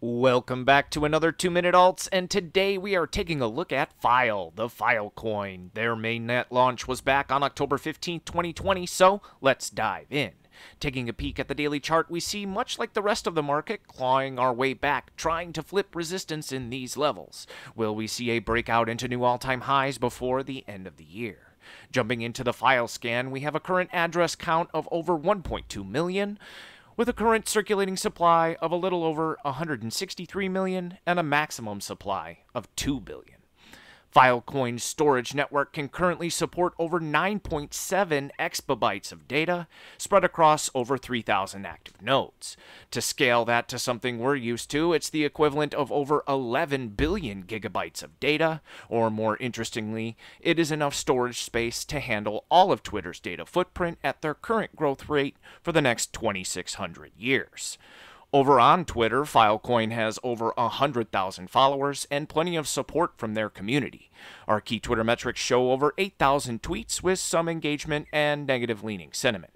Welcome back to another 2 Minute Alts, and today we are taking a look at File, the File coin. Their mainnet launch was back on October 15, 2020, so let's dive in. Taking a peek at the daily chart, we see, much like the rest of the market, clawing our way back, trying to flip resistance in these levels. Will we see a breakout into new all-time highs before the end of the year? Jumping into the file scan, we have a current address count of over 1.2 million with a current circulating supply of a little over 163 million and a maximum supply of 2 billion. Filecoin's storage network can currently support over 9.7 exabytes of data spread across over 3,000 active nodes. To scale that to something we're used to, it's the equivalent of over 11 billion gigabytes of data, or more interestingly, it is enough storage space to handle all of Twitter's data footprint at their current growth rate for the next 2,600 years. Over on Twitter, Filecoin has over 100,000 followers and plenty of support from their community. Our key Twitter metrics show over 8,000 tweets with some engagement and negative leaning sentiment.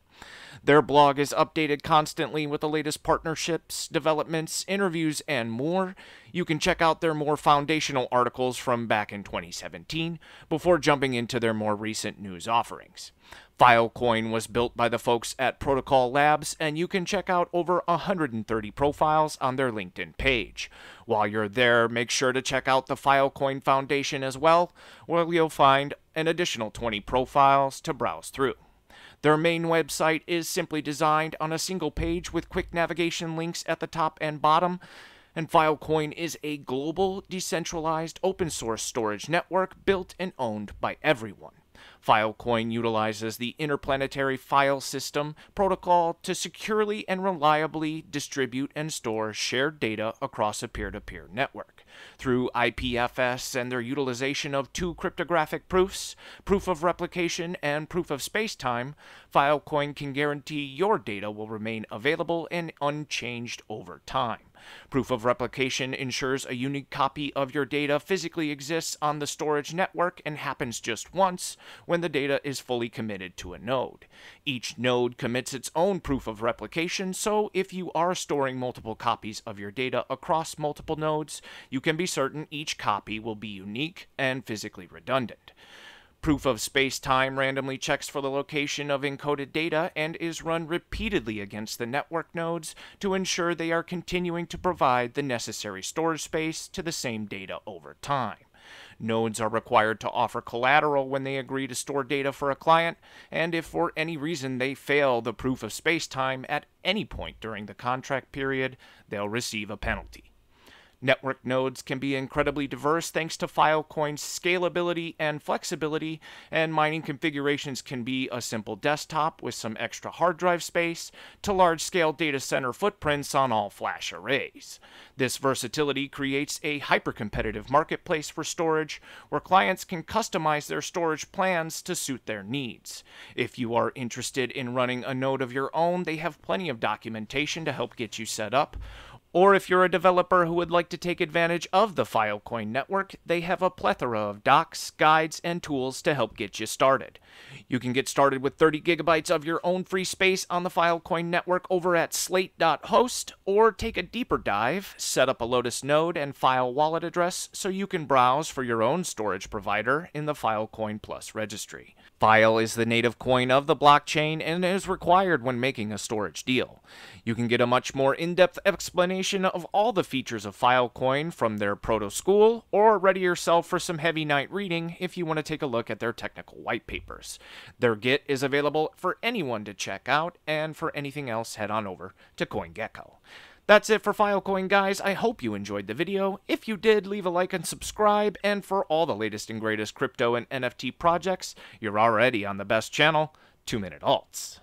Their blog is updated constantly with the latest partnerships, developments, interviews, and more. You can check out their more foundational articles from back in 2017 before jumping into their more recent news offerings. Filecoin was built by the folks at Protocol Labs, and you can check out over 130 profiles on their LinkedIn page. While you're there, make sure to check out the Filecoin Foundation as well, where you'll find an additional 20 profiles to browse through. Their main website is simply designed on a single page with quick navigation links at the top and bottom. And Filecoin is a global, decentralized, open source storage network built and owned by everyone. Filecoin utilizes the Interplanetary File System protocol to securely and reliably distribute and store shared data across a peer to peer network. Through IPFS and their utilization of two cryptographic proofs, proof of replication and proof of spacetime, Filecoin can guarantee your data will remain available and unchanged over time. Proof of replication ensures a unique copy of your data physically exists on the storage network and happens just once when the data is fully committed to a node. Each node commits its own proof of replication, so if you are storing multiple copies of your data across multiple nodes, you can be certain each copy will be unique and physically redundant. Proof of space time randomly checks for the location of encoded data and is run repeatedly against the network nodes to ensure they are continuing to provide the necessary storage space to the same data over time. Nodes are required to offer collateral when they agree to store data for a client, and if for any reason they fail the proof of space-time at any point during the contract period, they'll receive a penalty. Network nodes can be incredibly diverse thanks to Filecoin's scalability and flexibility, and mining configurations can be a simple desktop with some extra hard drive space to large scale data center footprints on all flash arrays. This versatility creates a hyper competitive marketplace for storage where clients can customize their storage plans to suit their needs. If you are interested in running a node of your own, they have plenty of documentation to help get you set up. Or if you're a developer who would like to take advantage of the Filecoin network, they have a plethora of docs, guides, and tools to help get you started. You can get started with 30 gigabytes of your own free space on the Filecoin network over at slate.host, or take a deeper dive, set up a Lotus node and file wallet address so you can browse for your own storage provider in the Filecoin Plus registry. File is the native coin of the blockchain and is required when making a storage deal. You can get a much more in-depth explanation of all the features of Filecoin from their proto school, or ready yourself for some heavy night reading if you want to take a look at their technical white papers. Their Git is available for anyone to check out, and for anything else, head on over to CoinGecko. That's it for Filecoin, guys. I hope you enjoyed the video. If you did, leave a like and subscribe. And for all the latest and greatest crypto and NFT projects, you're already on the best channel, 2 Minute Alts.